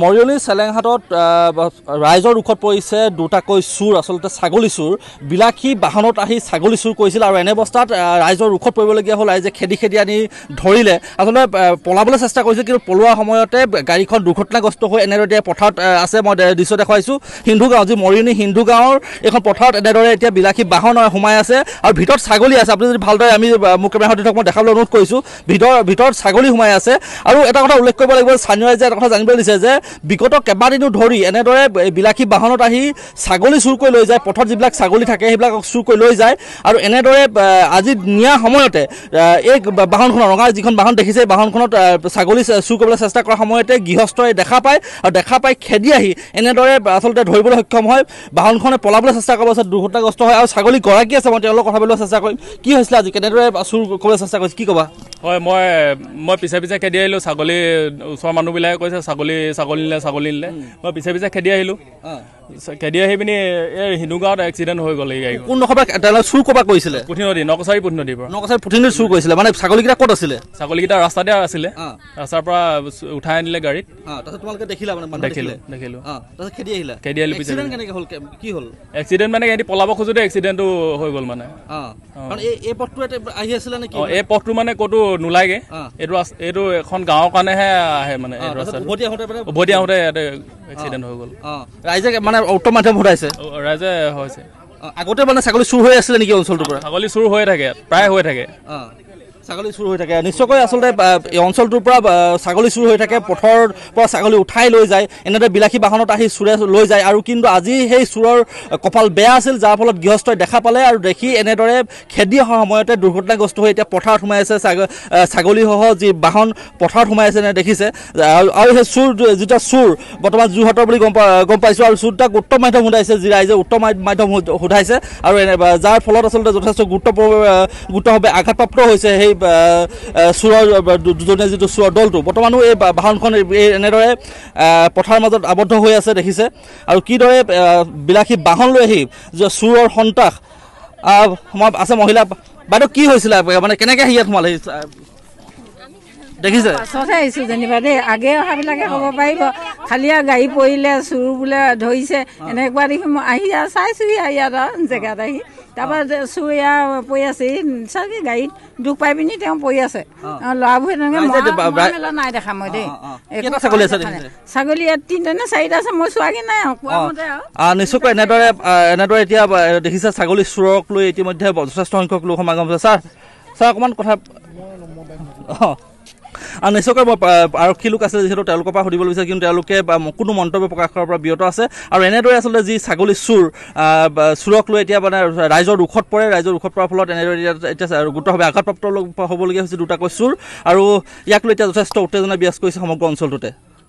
মৰিয়নি চেলেংহাটত ৰাইজৰ ওখত পৰিছে দুটাকৈ চোৰ আচলতে ছাগলী চোৰ বিলাসী বাহনত আহি ছাগলী চুৰ কৰিছিল আৰু এনে অৱস্থাত ৰাইজৰ ওখত পৰিবলগীয়া হ'ল ৰাইজে খেদি খেদি আনি ধৰিলে আচলতে পলাবলৈ চেষ্টা কৰিছিল কিন্তু পলোৱা সময়তে গাড়ীখন দুৰ্ঘটনাগ্ৰস্ত হৈ এনেদৰে পথাৰত আছে মই দৃশ্য দেখুৱাইছোঁ সিন্ধু গাঁও যি মৰিয়নি সিন্ধু গাঁৱৰ এইখন পথাৰত এনেদৰে এতিয়া বিলাসী বাহন সোমাই আছে আৰু ভিতৰত ছাগলী আছে আপুনি যদি ভালদৰে আমি মোৰ কেমেৰাহঁতে থাকক মই দেখাবলৈ অনুৰোধ কৰিছোঁ ভিতৰত ভিতৰত ছাগলী সোমাই আছে আৰু এটা কথা উল্লেখ কৰিব লাগিব স্থানীয় ৰাইজে এটা কথা জানিবলৈ দিছে যে বিগত কেইবাদিনো ধৰি এনেদৰে বিলাসী বাহনত আহি ছাগলী চুৰ কৰি লৈ যায় পথত যিবিলাক ছাগলী থাকে সেইবিলাকক চুৰ কৰি লৈ যায় আৰু এনেদৰে আজি নিয়া সময়তে এই বাহনখনৰ ৰঙা যিখন বাহন দেখিছে এই বাহনখনত ছাগলী চুৰ কৰিবলৈ চেষ্টা কৰাৰ সময়তে গৃহস্থই দেখা পায় আৰু দেখা পাই খেদি আহি এনেদৰে আচলতে ধৰিবলৈ সক্ষম হয় বাহনখনে পলাবলৈ চেষ্টা কৰিব পাছত দুৰ্ঘটনাগ্ৰস্ত হয় আৰু ছাগলী গৰাকী আছে মই তেওঁলোকক কথা পাতিবলৈ চেষ্টা কৰিম কি হৈছিলে আজি কেনেদৰে চুৰ কৰিবলৈ চেষ্টা কৰিছে কি ক'বা হয় মই মই পিছে পিছে খেদি আহিলোঁ ছাগলী ওচৰৰ মানুহবিলাকে কৈছে ছাগলী ছাগলী নিলে ছাগলী নিলে মই পিছে পিছে খেদি আহিলোঁ কেদিয়া আহি পিনি এই হিন্দুগাঁৱত এক্সিডেণ্ট হৈ গ'ল এই গাড়ী কোনডোখৰ চুৰ ক'ৰপৰা কৰিছিলে পুথি নদী নকচাৰী পুথি নদীৰ পৰা নকচাৰী পুথি নদী চুৰ কৰিছিলে মানে ছাগলীকেইটা ক'ত আছিলে ছাগলীকেইটা ৰাস্তাতে আছিলে ৰাস্তাৰ পৰা উঠাই আনিলে গাড়ীত তাৰপিছত তোমালোকে দেখিলা মানে দেখিলে দেখিলোঁ খেদি আহিলা খেদি আহিলো কেনেকৈ হ'ল কি হ'ল এক্সিডেণ্ট মানে সিহঁতি পলাব খোজোতে এক্সিডেণ্টটো হৈ গ'ল মানে এই পথটো আহি আছিলে নেকি এই পথটো মানে ক'তো নোলাগে এইটো এইটো এখন গাঁৱৰ কাৰণেহে আহে মানে উভতি আহোঁতে উভতি আহোঁতে ইয়াতে এক্সিডেন্ট হৈ গ'ল ৰাইজে মানে অট'মেটিক ভোটাইছে ৰাইজে হৈছে আগতে মানে ছাগলী চুৰ হৈ আছিলে নেকি অঞ্চলটোৰ পৰা ছাগলী চুৰ হৈ থাকে প্ৰায় হৈ থাকে ছাগলী চুৰ হৈ থাকে নিশ্চয়কৈ আচলতে এই অঞ্চলটোৰ পৰা ছাগলী চুৰ হৈ থাকে পথৰ পৰা ছাগলী উঠাই লৈ যায় এনেদৰে বিলাসী বাহনত আহি চুৰে লৈ যায় আৰু কিন্তু আজি সেই চুৰৰ কপাল বেয়া আছিল যাৰ ফলত গৃহস্থই দেখা পালে আৰু দেখি এনেদৰে খেদি অহাৰ সময়তে দুৰ্ঘটনাগ্ৰস্ত হৈ এতিয়া পথাৰত সোমাই আছে ছাগলীসহ যি বাহন পথাৰত সোমাই আছে দেখিছে আৰু সেই চুৰ যেতিয়া চুৰ বৰ্তমান যোৰহাটৰ বুলি গম পাই গম পাইছোঁ আৰু চুৰটাক উত্তম মাধ্যম সোধাইছে যি ৰাইজে উত্তম মাধ্যম সোধাইছে আৰু যাৰ ফলত আচলতে যথেষ্ট গুৰুত্বপূৰ্ণ গুৰুত্বভাৱে আঘাতপ্ৰাপ্ত হৈছে সেই চোৰৰ দুজনীয়া যিটো চোৰৰ দলটো বৰ্তমানো এই বাহনখন এই এনেদৰে পথাৰৰ মাজত আবদ্ধ হৈ আছে দেখিছে আৰু কিদৰে বিলাসী বাহন লৈ আহি চোৰৰ সন্ত্ৰাস আছে মহিলা বাইদেউ কি হৈছিলে মানে কেনেকৈ আহি সোমালে দেখিছে চাইছো যেনিবা দেই আগে অহাবিলাকে ক'ব পাৰিব খালি আৰু গাড়ী পৰিলে চুৰ বোলে ধৰিছে এনেকুৱা দেখি মই আহি আৰু চাইছোহি আহি আৰু জেগাত আহি তাৰপৰা চুৰ ইয়াৰ পৰি আছে চাগে গাড়ীত দুখ পাই পিনি তেওঁ পৰি আছে ল'ৰাবোৰ তেনেকে মেলা নাই দেখা মই দেই ছাগলী তিনিটা নে চাৰিটা আছে মই চোৱাগৈ নাই আৰু কোৱা এনেদৰে এতিয়া দেখিছে ছাগলী চুৰক লৈ ইতিমধ্যে যথেষ্ট সংখ্যক লোক সমাগম আছে ছাৰ ছাৰ অকণমান কথা আৰু নিশ্চয়কৈ মই আৰক্ষী লোক আছে যিহেতু তেওঁলোকৰ পৰা সুধিবলৈ বিচাৰে কিন্তু তেওঁলোকে কোনো মন্তব্য প্ৰকাশ কৰাৰ পৰা বিৰত আছে আৰু এনেদৰে আচলতে যি ছাগলী চোৰ চোৰক লৈ এতিয়া মানে ৰাইজৰ দুখত পৰে ৰাইজৰ দুখত পৰাৰ ফলত এনেদৰে এতিয়া এতিয়া আঘাতপ্ৰাপ্ত হ'বলগীয়া হৈছে দুটাকৈ চোৰ আৰু ইয়াক লৈ এতিয়া যথেষ্ট উত্তেজনা বিৰাজ কৰিছে সমগ্ৰ অঞ্চলটোতে